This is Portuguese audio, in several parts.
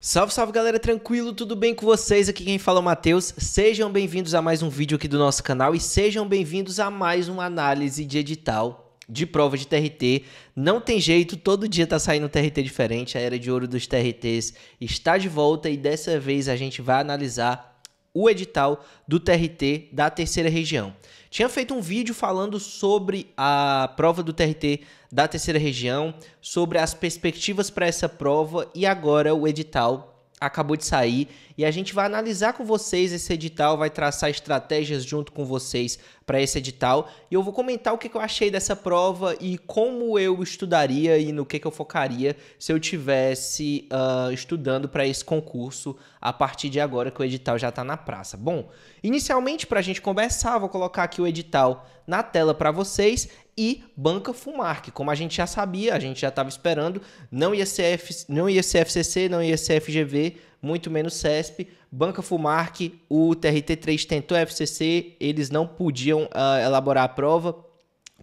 Salve, salve galera, tranquilo? Tudo bem com vocês? Aqui quem fala é o Matheus. Sejam bem-vindos a mais um vídeo aqui do nosso canal e sejam bem-vindos a mais uma análise de edital de prova de TRT. Não tem jeito, todo dia tá saindo um TRT diferente. A era de ouro dos TRTs está de volta e dessa vez a gente vai analisar o edital do TRT da terceira região tinha feito um vídeo falando sobre a prova do TRT da terceira região, sobre as perspectivas para essa prova e agora o edital acabou de sair e a gente vai analisar com vocês esse edital, vai traçar estratégias junto com vocês para esse edital e eu vou comentar o que, que eu achei dessa prova e como eu estudaria e no que, que eu focaria se eu tivesse uh, estudando para esse concurso a partir de agora que o edital já está na praça. Bom, inicialmente para a gente conversar, vou colocar aqui o edital na tela para vocês e Banca Fumark. Como a gente já sabia, a gente já estava esperando, não ia, ser F... não ia ser FCC, não ia ser FGV, muito menos CESP. Banca Fumarc, o TRT3 tentou FCC, eles não podiam uh, elaborar a prova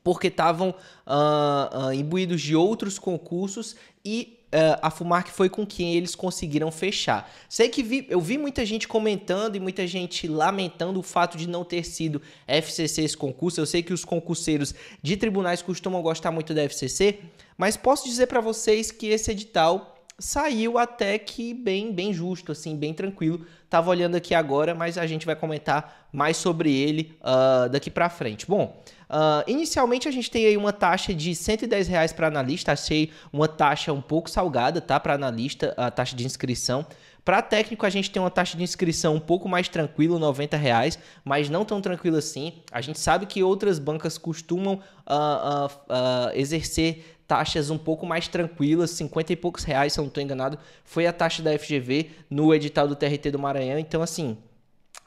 porque estavam uh, ah, uh, ah, imbuídos de outros concursos e uh, a Fumarc foi com quem eles conseguiram fechar. Sei que vi, eu vi muita gente comentando e muita gente lamentando o fato de não ter sido FCC esse concurso. Eu sei que os concurseiros de tribunais costumam gostar muito da FCC, mas posso dizer para vocês que esse edital saiu até que bem, bem justo, assim, bem tranquilo. Tava olhando aqui agora, mas a gente vai comentar mais sobre ele uh, daqui para frente. Bom, uh, inicialmente a gente tem aí uma taxa de 110 reais para analista. Achei uma taxa um pouco salgada, tá? Para analista, a taxa de inscrição. Para técnico, a gente tem uma taxa de inscrição um pouco mais tranquila, 90 reais, mas não tão tranquila assim. A gente sabe que outras bancas costumam uh, uh, uh, exercer taxas um pouco mais tranquilas, 50 e poucos reais, se eu não estou enganado, foi a taxa da FGV no edital do TRT do Maranhão. Então, assim,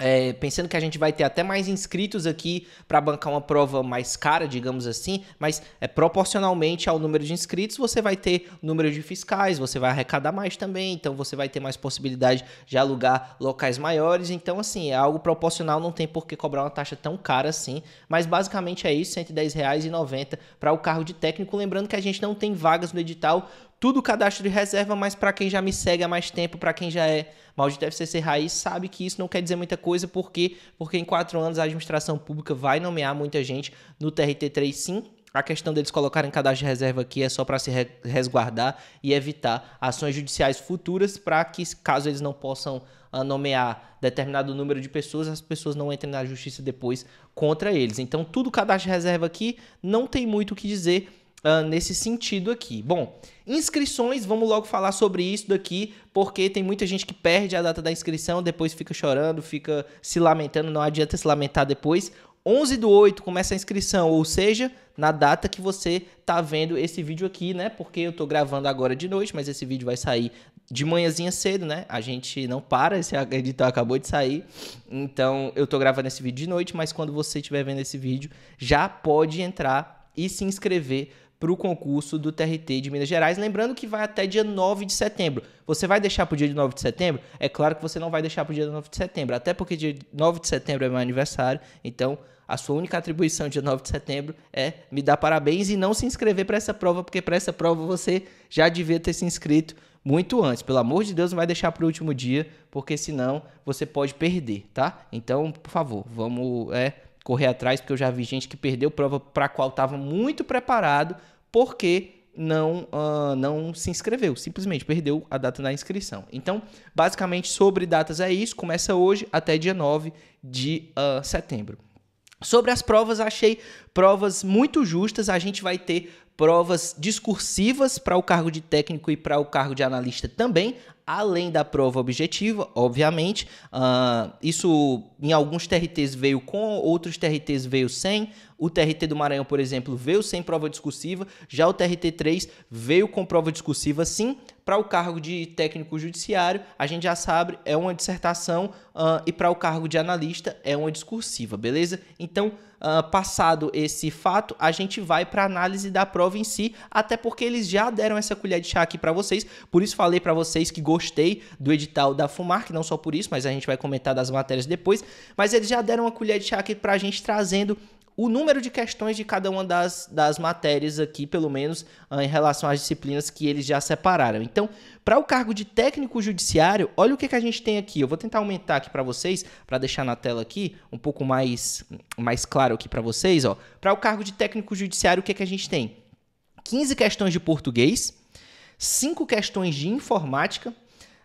é, pensando que a gente vai ter até mais inscritos aqui para bancar uma prova mais cara, digamos assim, mas é proporcionalmente ao número de inscritos, você vai ter número de fiscais, você vai arrecadar mais também, então você vai ter mais possibilidade de alugar locais maiores. Então, assim, é algo proporcional, não tem por que cobrar uma taxa tão cara assim. Mas basicamente é isso: R$ 110,90 para o carro de técnico. Lembrando que a gente não tem vagas no edital tudo cadastro de reserva, mas para quem já me segue há mais tempo, para quem já é maldito FCC raiz, sabe que isso não quer dizer muita coisa, por quê? Porque em quatro anos a administração pública vai nomear muita gente no TRT3 sim, a questão deles colocarem cadastro de reserva aqui é só para se resguardar e evitar ações judiciais futuras para que, caso eles não possam ah, nomear determinado número de pessoas, as pessoas não entrem na justiça depois contra eles. Então, tudo cadastro de reserva aqui não tem muito o que dizer uh, nesse sentido aqui. Bom, inscrições, vamos logo falar sobre isso daqui, porque tem muita gente que perde a data da inscrição, depois fica chorando, fica se lamentando, não adianta se lamentar depois. 11 do 8 começa a inscrição, ou seja, na data que você tá vendo esse vídeo aqui, né? Porque eu tô gravando agora de noite, mas esse vídeo vai sair de manhãzinha cedo, né? A gente não para, esse editor acabou de sair. Então, eu tô gravando esse vídeo de noite, mas quando você estiver vendo esse vídeo, já pode entrar e se inscrever para o concurso do TRT de Minas Gerais. Lembrando que vai até dia 9 de setembro. Você vai deixar para o dia de 9 de setembro? É claro que você não vai deixar para o dia 9 de setembro, até porque dia 9 de setembro é meu aniversário, então a sua única atribuição dia 9 de setembro é me dar parabéns e não se inscrever para essa prova, porque para essa prova você já devia ter se inscrito muito antes. Pelo amor de Deus, não vai deixar para o último dia, porque senão você pode perder, tá? Então, por favor, vamos é, correr atrás, porque eu já vi gente que perdeu prova para a qual estava muito preparado, porque não, uh, não se inscreveu, simplesmente perdeu a data da inscrição. Então, basicamente sobre datas é isso, começa hoje até dia 9 de uh, setembro. Sobre as provas, achei provas muito justas. A gente vai ter provas discursivas para o cargo de técnico e para o cargo de analista também, além da prova objetiva, obviamente. Uh, isso em alguns TRTs veio com, outros TRTs veio sem. O TRT do Maranhão, por exemplo, veio sem prova discursiva, já o TRT 3 veio com prova discursiva sim. Para o cargo de técnico judiciário, a gente já sabe, é uma dissertação, uh, e para o cargo de analista, é uma discursiva, beleza? Então, uh, passado esse fato, a gente vai para análise da prova em si, até porque eles já deram essa colher de chá aqui para vocês. Por isso falei para vocês que gostei do edital da Fumarc, não só por isso, mas a gente vai comentar das matérias depois, mas eles já deram uma colher de chá aqui para a gente trazendo o número de questões de cada uma das, das matérias aqui, pelo menos ah, em relação às disciplinas que eles já separaram. Então, para o cargo de técnico judiciário, olha o que, que a gente tem aqui. Eu vou tentar aumentar aqui para vocês, para deixar na tela aqui um pouco mais, mais claro aqui para vocês. Para o cargo de técnico judiciário, o que, que a gente tem? 15 questões de português, 5 questões de informática,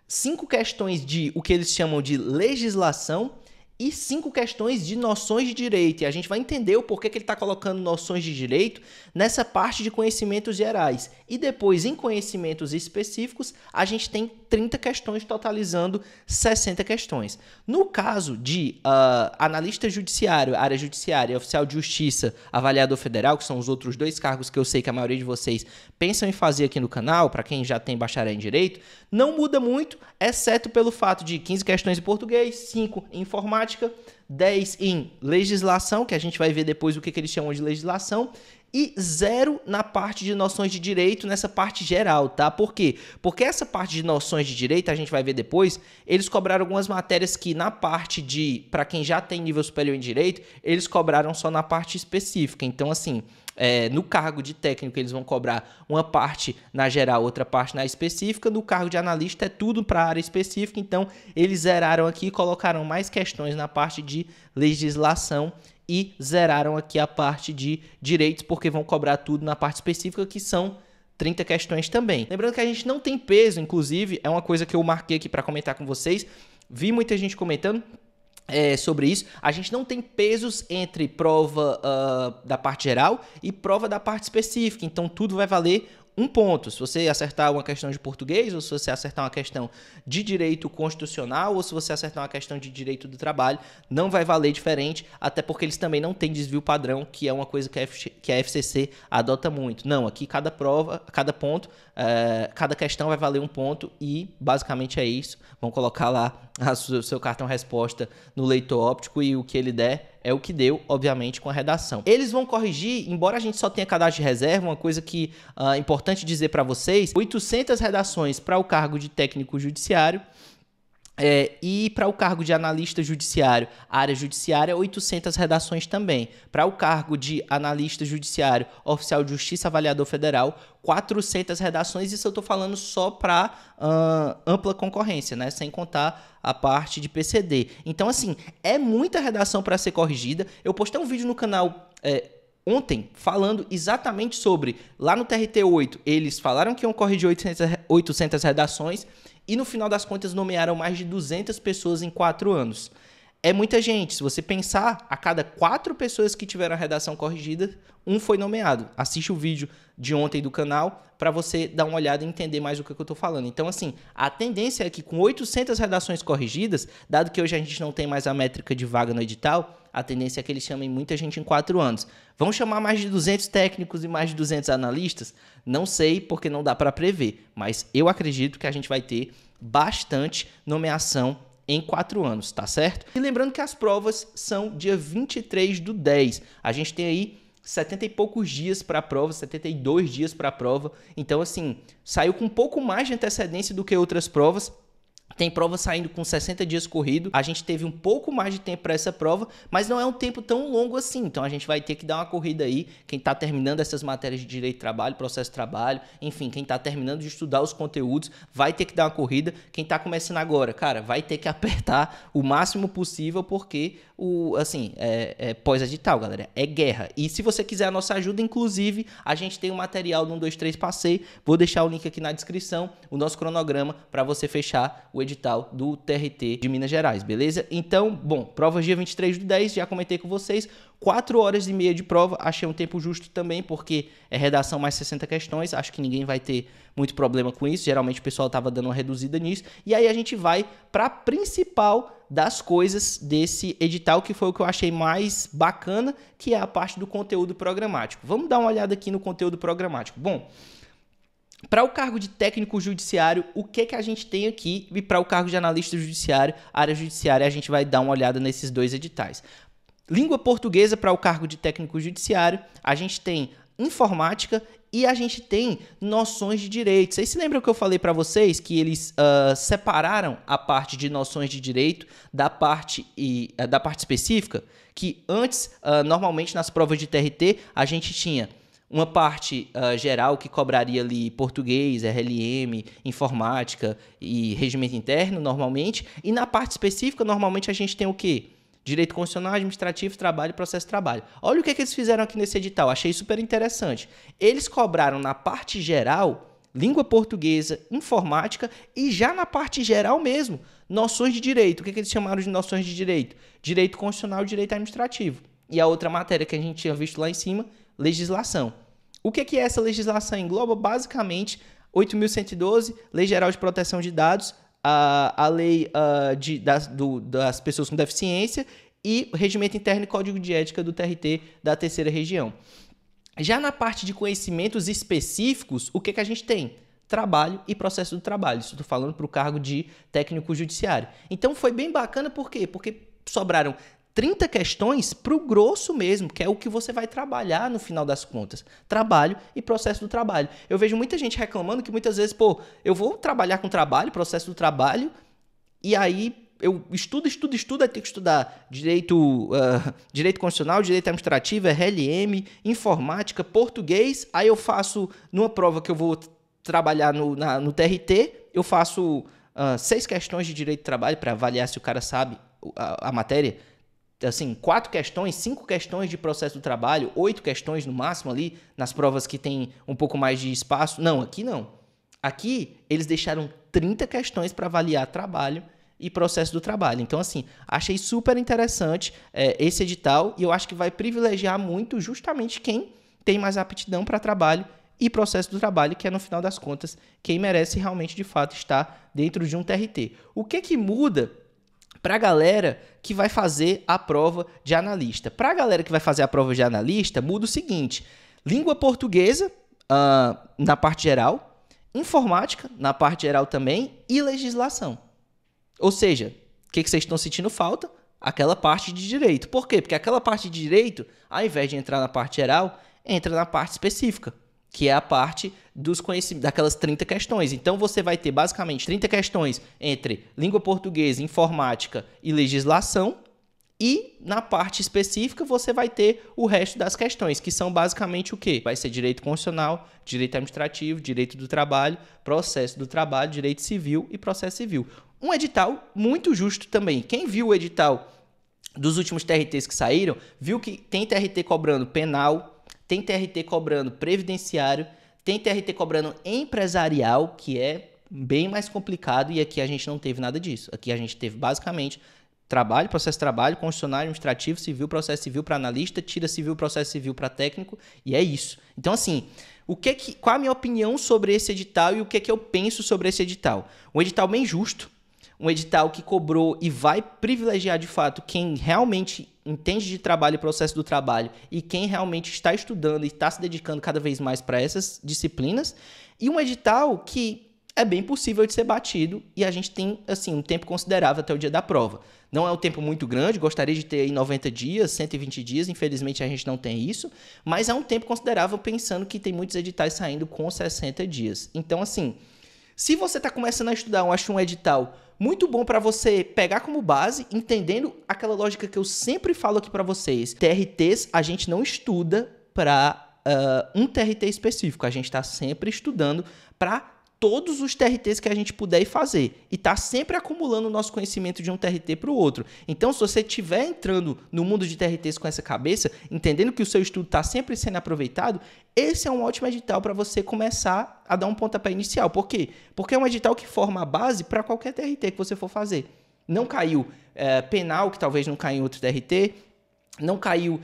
5 questões de o que eles chamam de legislação e cinco questões de noções de direito. E a gente vai entender o porquê que ele está colocando noções de direito nessa parte de conhecimentos gerais. E depois, em conhecimentos específicos, a gente tem 30 questões, totalizando 60 questões. No caso de uh, analista judiciário, área judiciária, oficial de justiça, avaliador federal, que são os outros dois cargos que eu sei que a maioria de vocês pensam em fazer aqui no canal, para quem já tem bacharel em direito, não muda muito, exceto pelo fato de 15 questões em português, 5 em informática, 10 em legislação, que a gente vai ver depois o que, que eles chamam de legislação, e zero na parte de noções de direito, nessa parte geral, tá? Por quê? Porque essa parte de noções de direito, a gente vai ver depois, eles cobraram algumas matérias que na parte de, para quem já tem nível superior em direito, eles cobraram só na parte específica. Então, assim, é, no cargo de técnico, eles vão cobrar uma parte na geral, outra parte na específica. No cargo de analista, é tudo para a área específica. Então, eles zeraram aqui e colocaram mais questões na parte de legislação e zeraram aqui a parte de direitos, porque vão cobrar tudo na parte específica, que são 30 questões também. Lembrando que a gente não tem peso, inclusive, é uma coisa que eu marquei aqui para comentar com vocês. Vi muita gente comentando. É, sobre isso, a gente não tem pesos entre prova uh, da parte geral e prova da parte específica, então tudo vai valer um ponto. Se você acertar uma questão de português, ou se você acertar uma questão de direito constitucional, ou se você acertar uma questão de direito do trabalho, não vai valer diferente, até porque eles também não têm desvio padrão, que é uma coisa que a, que a FCC adota muito. Não, aqui cada prova, cada ponto, é, cada questão vai valer um ponto e basicamente é isso. Vão colocar lá o seu cartão resposta no leitor óptico e o que ele der é o que deu, obviamente, com a redação. Eles vão corrigir, embora a gente só tenha cadastro de reserva, uma coisa que ah, é uh, importante dizer para vocês, 800 redações para o cargo de técnico judiciário é, e para o cargo de analista judiciário, área judiciária, 800 é redações também. Para o cargo de analista judiciário, oficial de justiça, avaliador federal, 400 redações. Isso eu estou falando só para uh, ampla concorrência, né? sem contar a parte de PCD. Então, assim, é muita redação para ser corrigida. Eu postei um vídeo no canal. É, ontem falando exatamente sobre lá no TRT8, eles falaram que iam corrigir 800, 800 redações e no final das contas nomearam mais de 200 pessoas em quatro anos é muita gente. Se você pensar, a cada quatro pessoas que tiveram a redação corrigida, um foi nomeado. Assiste o vídeo de ontem do canal para você dar uma olhada e entender mais o que, eu estou falando. Então, assim, a tendência é que com 800 redações corrigidas, dado que hoje a gente não tem mais a métrica de vaga no edital, a tendência é que eles chamem muita gente em quatro anos. Vão chamar mais de 200 técnicos e mais de 200 analistas? Não sei, porque não dá para prever. Mas eu acredito que a gente vai ter bastante nomeação em quatro anos, tá certo? E lembrando que as provas são dia 23 do 10. A gente tem aí 70 e poucos dias para a prova, 72 dias para a prova. Então, assim, saiu com um pouco mais de antecedência do que outras provas. Tem prova saindo com 60 dias corrido. A gente teve um pouco mais de tempo para essa prova, mas não é um tempo tão longo assim. Então a gente vai ter que dar uma corrida aí. Quem está terminando essas matérias de direito de trabalho, processo de trabalho, enfim, quem está terminando de estudar os conteúdos, vai ter que dar uma corrida. Quem está começando agora, cara, vai ter que apertar o máximo possível, porque o assim é, é pós-edital, galera. É guerra. E se você quiser a nossa ajuda, inclusive, a gente tem o um material do 123 Passei. Vou deixar o link aqui na descrição, o nosso cronograma, para você fechar o edital do TRT de Minas Gerais, beleza? Então, bom, prova dia 23 do 10, já comentei com vocês, 4 horas e meia de prova, achei um tempo justo também, porque é redação mais 60 questões, acho que ninguém vai ter muito problema com isso, geralmente o pessoal tava dando uma reduzida nisso, e aí a gente vai para a principal das coisas desse edital, que foi o que eu achei mais bacana, que é a parte do conteúdo programático. Vamos dar uma olhada aqui no conteúdo programático. Bom, para o cargo de técnico judiciário, o que que a gente tem aqui? E para o cargo de analista judiciário, área judiciária, a gente vai dar uma olhada nesses dois editais. Língua portuguesa para o cargo de técnico judiciário, a gente tem informática e a gente tem noções de direito. Vocês se lembram que eu falei para vocês que eles uh, separaram a parte de noções de direito da parte, e, uh, da parte específica? Que antes, uh, normalmente nas provas de TRT, a gente tinha uma parte uh, geral que cobraria ali português, RLM, informática e regimento interno, normalmente. E na parte específica, normalmente a gente tem o quê? Direito constitucional, administrativo, trabalho e processo de trabalho. Olha o que, é que eles fizeram aqui nesse edital, achei super interessante. Eles cobraram na parte geral língua portuguesa, informática e já na parte geral mesmo, noções de direito. O que, é que eles chamaram de noções de direito? Direito constitucional e direito administrativo. E a outra matéria que a gente tinha visto lá em cima, legislação. O que é, que é essa legislação engloba? Basicamente, 8.112, Lei Geral de Proteção de Dados, a, a lei uh, de, das, do, das pessoas com deficiência e o regimento interno e código de ética do TRT da terceira região. Já na parte de conhecimentos específicos, o que, é que a gente tem? Trabalho e processo do trabalho. Isso estou falando para o cargo de técnico judiciário. Então foi bem bacana, por quê? Porque sobraram 30 questões para o grosso mesmo, que é o que você vai trabalhar no final das contas. Trabalho e processo do trabalho. Eu vejo muita gente reclamando que muitas vezes, pô, eu vou trabalhar com trabalho, processo do trabalho, e aí eu estudo, estudo, estudo, aí tenho que estudar direito, uh, direito constitucional, direito administrativo, RLM, informática, português, aí eu faço, numa prova que eu vou trabalhar no, na, no TRT, eu faço uh, seis questões de direito de trabalho para avaliar se o cara sabe a, a matéria assim, quatro questões, cinco questões de processo do trabalho, oito questões no máximo ali, nas provas que tem um pouco mais de espaço. Não, aqui não. Aqui eles deixaram 30 questões para avaliar trabalho e processo do trabalho. Então, assim, achei super interessante é, esse edital e eu acho que vai privilegiar muito justamente quem tem mais aptidão para trabalho e processo do trabalho, que é no final das contas quem merece realmente de fato estar dentro de um TRT. O que que muda para a galera que vai fazer a prova de analista. Para a galera que vai fazer a prova de analista, muda o seguinte: língua portuguesa uh, na parte geral, informática na parte geral também e legislação. Ou seja, o que, que vocês estão sentindo falta? Aquela parte de direito. Por quê? Porque aquela parte de direito, ao invés de entrar na parte geral, entra na parte específica que é a parte dos conhecimentos, daquelas 30 questões. Então você vai ter basicamente 30 questões entre língua portuguesa, informática e legislação. E na parte específica você vai ter o resto das questões, que são basicamente o quê? Vai ser direito constitucional, direito administrativo, direito do trabalho, processo do trabalho, direito civil e processo civil. Um edital muito justo também. Quem viu o edital dos últimos TRTs que saíram, viu que tem TRT cobrando penal, tem TRT cobrando previdenciário, tem TRT cobrando empresarial, que é bem mais complicado, e aqui a gente não teve nada disso. Aqui a gente teve basicamente trabalho, processo de trabalho, constitucional, administrativo, civil, processo civil para analista, tira civil, processo civil para técnico, e é isso. Então, assim, o que, que qual a minha opinião sobre esse edital e o que, que eu penso sobre esse edital? Um edital bem justo, um edital que cobrou e vai privilegiar de fato quem realmente entende de trabalho e processo do trabalho e quem realmente está estudando e está se dedicando cada vez mais para essas disciplinas, e um edital que é bem possível de ser batido e a gente tem assim um tempo considerável até o dia da prova. Não é um tempo muito grande, gostaria de ter aí 90 dias, 120 dias, infelizmente a gente não tem isso, mas é um tempo considerável pensando que tem muitos editais saindo com 60 dias. Então assim, se você está começando a estudar, eu acho um edital muito bom para você pegar como base, entendendo aquela lógica que eu sempre falo aqui para vocês. TRTs a gente não estuda para uh, ah, um TRT específico, a gente está sempre estudando para todos os TRTs que a gente puder fazer. E tá sempre acumulando o nosso conhecimento de um TRT para o outro. Então, se você estiver entrando no mundo de TRTs com essa cabeça, entendendo que o seu estudo está sempre sendo aproveitado, esse é um ótimo edital para você começar a dar um pontapé inicial. Por quê? Porque é um edital que forma a base para qualquer TRT que você for fazer. Não caiu é, penal, que talvez não caia em outro TRT, não caiu uh,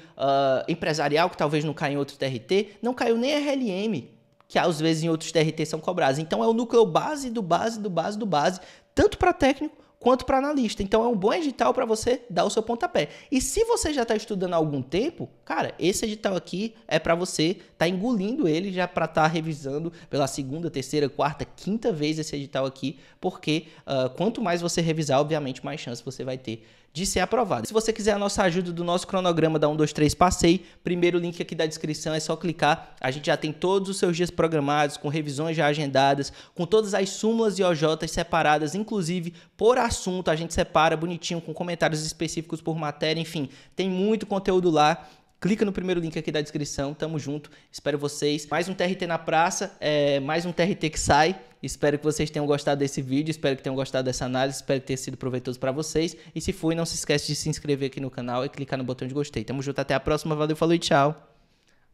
empresarial, que talvez não caia em outro TRT, não caiu nem RLM, que às vezes em outros TRT são cobradas. Então é o núcleo base do base do base do base, tanto para técnico quanto para analista. Então é um bom edital para você dar o seu pontapé. E se você já está estudando há algum tempo, cara, esse edital aqui é para você estar tá engolindo ele já para estar tá revisando pela segunda, terceira, quarta, quinta vez esse edital aqui, porque uh, quanto mais você revisar, obviamente, mais chance você vai ter de ser aprovada. Se você quiser a nossa ajuda do nosso cronograma da 123 Passei, primeiro link aqui da descrição, é só clicar. A gente já tem todos os seus dias programados, com revisões já agendadas, com todas as súmulas e OJs separadas, inclusive por assunto, a gente separa bonitinho, com comentários específicos por matéria, enfim, tem muito conteúdo lá. Clica no primeiro link aqui da descrição. Tamo junto. Espero vocês. Mais um TRT na praça. É, mais um TRT que sai. Espero que vocês tenham gostado desse vídeo. Espero que tenham gostado dessa análise. Espero que tenha sido proveitoso para vocês. E se foi, não se esquece de se inscrever aqui no canal e clicar no botão de gostei. Tamo junto. Até a próxima. Valeu, falou e tchau.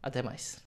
Até mais.